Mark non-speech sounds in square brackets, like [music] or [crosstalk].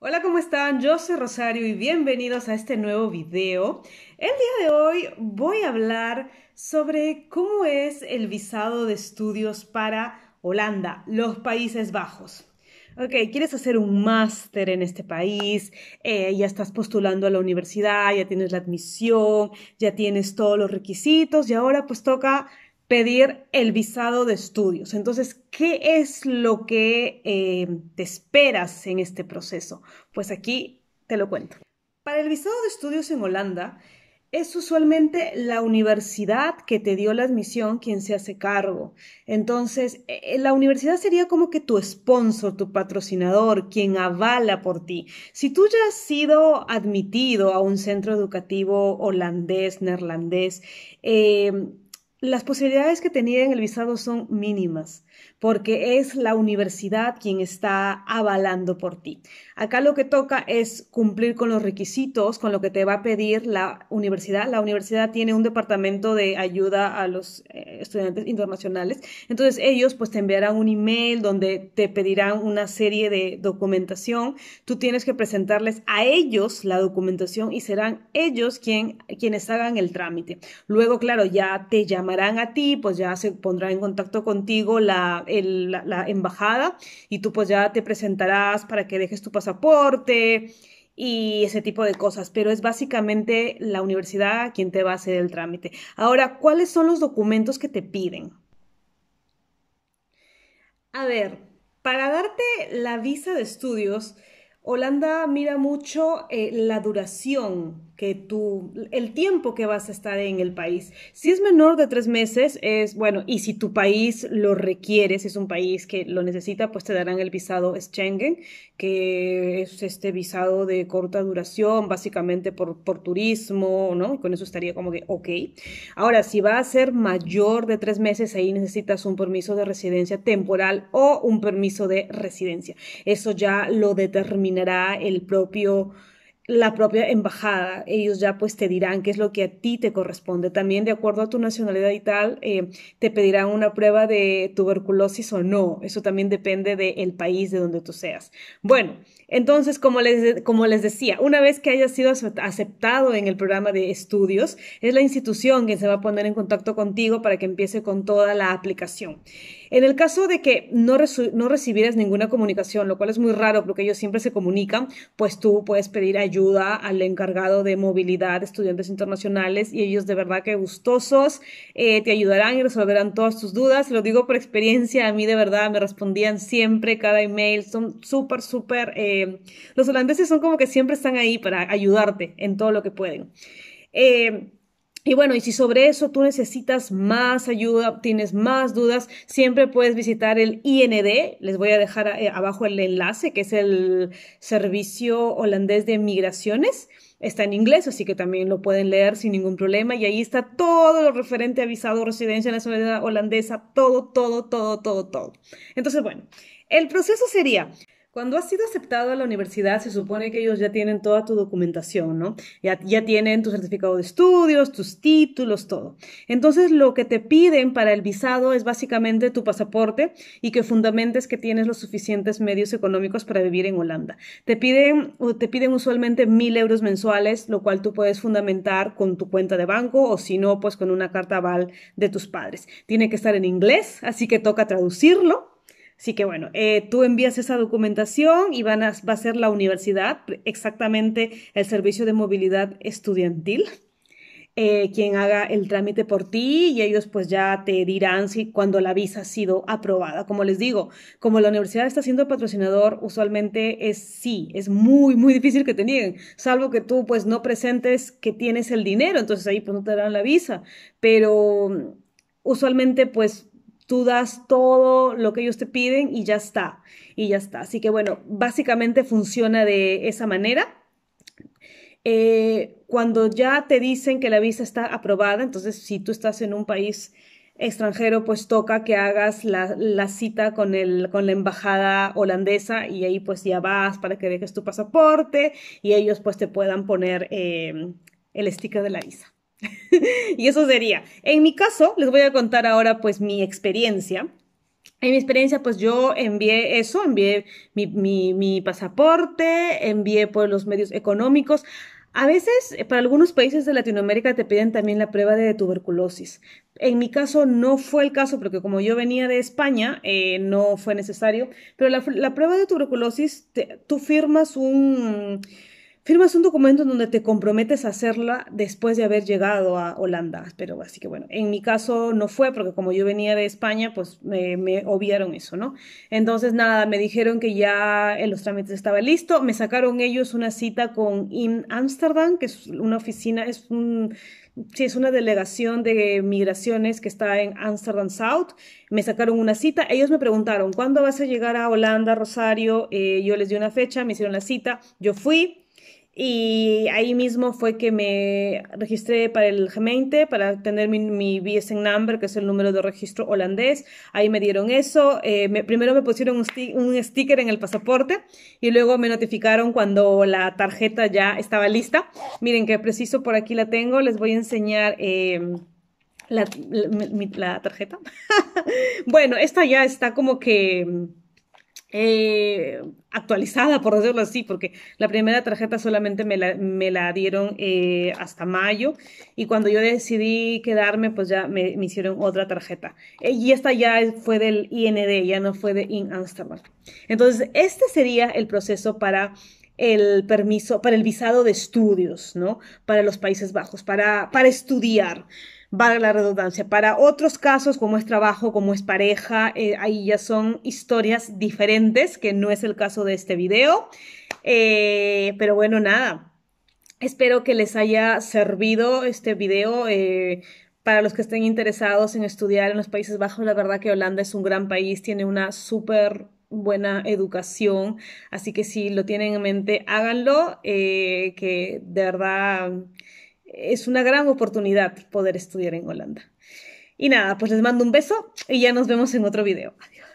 Hola, ¿cómo están? Yo soy Rosario y bienvenidos a este nuevo video. El día de hoy voy a hablar sobre cómo es el visado de estudios para Holanda, los Países Bajos. Ok, quieres hacer un máster en este país, eh, ya estás postulando a la universidad, ya tienes la admisión, ya tienes todos los requisitos y ahora pues toca pedir el visado de estudios. Entonces, ¿qué es lo que eh, te esperas en este proceso? Pues aquí te lo cuento. Para el visado de estudios en Holanda, es usualmente la universidad que te dio la admisión quien se hace cargo. Entonces, e, e, la universidad sería como que tu sponsor, tu patrocinador, quien avala por ti. Si tú ya has sido admitido a un centro educativo holandés, neerlandés, em, las posibilidades que tenía en el visado son mínimas, porque es la universidad quien está avalando por ti. Acá lo que toca es cumplir con los requisitos, con lo que te va a pedir la universidad. La universidad tiene un departamento de ayuda a los eh, estudiantes internacionales, entonces ellos pues te enviarán un email donde te pedirán una serie de documentación. Tú tienes que presentarles a ellos la documentación y serán ellos quienes hagan el trámite. Luego, claro, ya te llaman a ti, pues ya se pondrá en contacto contigo la, embajada y tú pues ya te presentarás para que dejes tu pasaporte y ese tipo de cosas, pero es básicamente la universidad quien te va a hacer el trámite. Ahora, ¿cuáles son los documentos que te piden? A ver, para darte la visa de estudios, Holanda mira mucho eh, la duración que tú, el tiempo que vas a estar en el país. Si es menor de tres meses, es bueno, y si tu país lo requiere, es un país que lo necesita, pues te darán el visado Schengen, que es este visado de corta duración, básicamente por, por turismo, ¿no? Y con eso estaría como que, ok. Ahora, si va a ser mayor de tres meses, ahí necesitas un permiso de residencia temporal o un permiso de residencia. Eso ya lo determinará el propio la propia embajada. Ellos ya pues te dirán qué es lo que a ti te corresponde. También de acuerdo a tu nacionalidad y tal, eh, te pedirán una prueba de tuberculosis o no. Eso también depende del país de donde tú seas. Bueno, entonces, como les, como les decía, una vez que hayas sido aceptado en el programa de estudios, es la institución quien se va a poner en contacto contigo para que empiece con toda la aplicación. En el caso de que no, recibieras ninguna comunicación, lo cual es muy raro porque ellos siempre se comunican, pues tú puedes pedir ayuda al encargado de movilidad estudiantes internacionales y ellos de verdad que gustosos eh, te ayudarán y resolverán todas tus dudas. Lo digo por experiencia, a mí de verdad me respondían siempre cada email, son súper, súper... Eh, los holandeses son como que siempre están ahí para ayudarte en todo lo que pueden. Eh, y bueno, y si sobre eso tú necesitas más ayuda, tienes más dudas, siempre puedes visitar el IND. Les voy a dejar eh, abajo el enlace, que es el Servicio Holandés de Migraciones. Está en inglés, así que también lo pueden leer sin ningún problema. Y ahí está todo lo referente a visado, residencia, nacionalidad holandesa, todo, todo, todo, todo, todo. Entonces, bueno, el proceso sería, cuando has sido aceptado a la universidad, se supone que ellos ya tienen toda tu documentación, ¿no? Ya, tienen tu certificado de estudios, tus títulos, todo. Entonces, lo que te piden para el visado es básicamente tu pasaporte y que fundamentes que tienes los suficientes medios económicos para vivir en Holanda. Te piden, te piden usualmente mil euros mensuales, lo cual tú puedes fundamentar con tu cuenta de banco o si no, pues con una carta aval de tus padres. Tiene que estar en inglés, así que toca traducirlo Así que bueno, eh, tú envías esa documentación y van a, va a ser la universidad, exactamente el servicio de movilidad estudiantil, eh, quien haga el trámite por ti y ellos pues ya te dirán si cuando la visa ha sido aprobada. Como les digo, como la universidad está siendo patrocinador, usualmente es sí, es muy, muy difícil que te nieguen, salvo que tú pues no presentes que tienes el dinero, entonces ahí pues no te darán la visa, pero usualmente pues tú das todo lo que ellos te piden y ya está, y ya está. Así que bueno, básicamente funciona de esa manera. Eh, cuando ya te dicen que la visa está aprobada, entonces si tú estás en un país extranjero, pues toca que hagas la, cita con, con la embajada holandesa y ahí pues ya vas para que dejes tu pasaporte y ellos pues te puedan poner eh, el sticker de la visa. [laughs] y eso sería. En mi caso, les voy a contar ahora pues mi experiencia. En mi experiencia, pues yo envié eso, envié mi, pasaporte, envié por pues, los medios económicos. A veces, eh, para algunos países de Latinoamérica te piden también la prueba de tuberculosis. En mi caso no fue el caso porque como yo venía de España, eh, no fue necesario. Pero la, prueba de tuberculosis, tú firmas un firmas un documento donde te comprometes a hacerla después de haber llegado a Holanda. Pero así que bueno, en mi caso no fue porque como yo venía de España, pues me, obviaron eso, ¿no? Entonces nada, me dijeron que ya en los trámites estaba listo. Me sacaron ellos una cita con IN Amsterdam, que es una oficina, es un sí, es una delegación de migraciones que está en Amsterdam South. Me sacaron una cita. Ellos me preguntaron, ¿cuándo vas a llegar a Holanda, Rosario? Eh, yo les di una fecha, me hicieron la cita. Yo fui, y ahí mismo fue que me registré para el G20, para tener mi, BSN number, que es el número de registro holandés. Ahí me dieron eso. Eh, primero me pusieron un, sticker en el pasaporte y luego me notificaron cuando la tarjeta ya estaba lista. Miren qué preciso por aquí la tengo. Les voy a enseñar. Eh, la, tarjeta. [laughs] bueno, esta ya está como que eh, actualizada, por decirlo así, porque la primera tarjeta solamente me la, dieron eh, hasta mayo y cuando yo decidí quedarme, pues ya me, hicieron otra tarjeta. Eh, y esta ya fue del IND, ya no fue de In Amsterdam. Entonces, este sería el proceso para el permiso, para el visado de estudios, ¿no? Para los Países Bajos, para, para estudiar valga la redundancia. Para otros casos, como es trabajo, como es pareja, eh, ahí ya son historias diferentes, que no es el caso de este video. Eh, pero bueno, nada. Espero que les haya servido este video. Eh, para los que estén interesados en estudiar en los Países Bajos, la verdad que Holanda es un gran país, tiene una súper buena educación, así que si lo tienen en mente, háganlo, que de verdad es una gran oportunidad poder estudiar en Holanda. Y nada, pues les mando un beso y ya nos vemos en otro video. Adiós.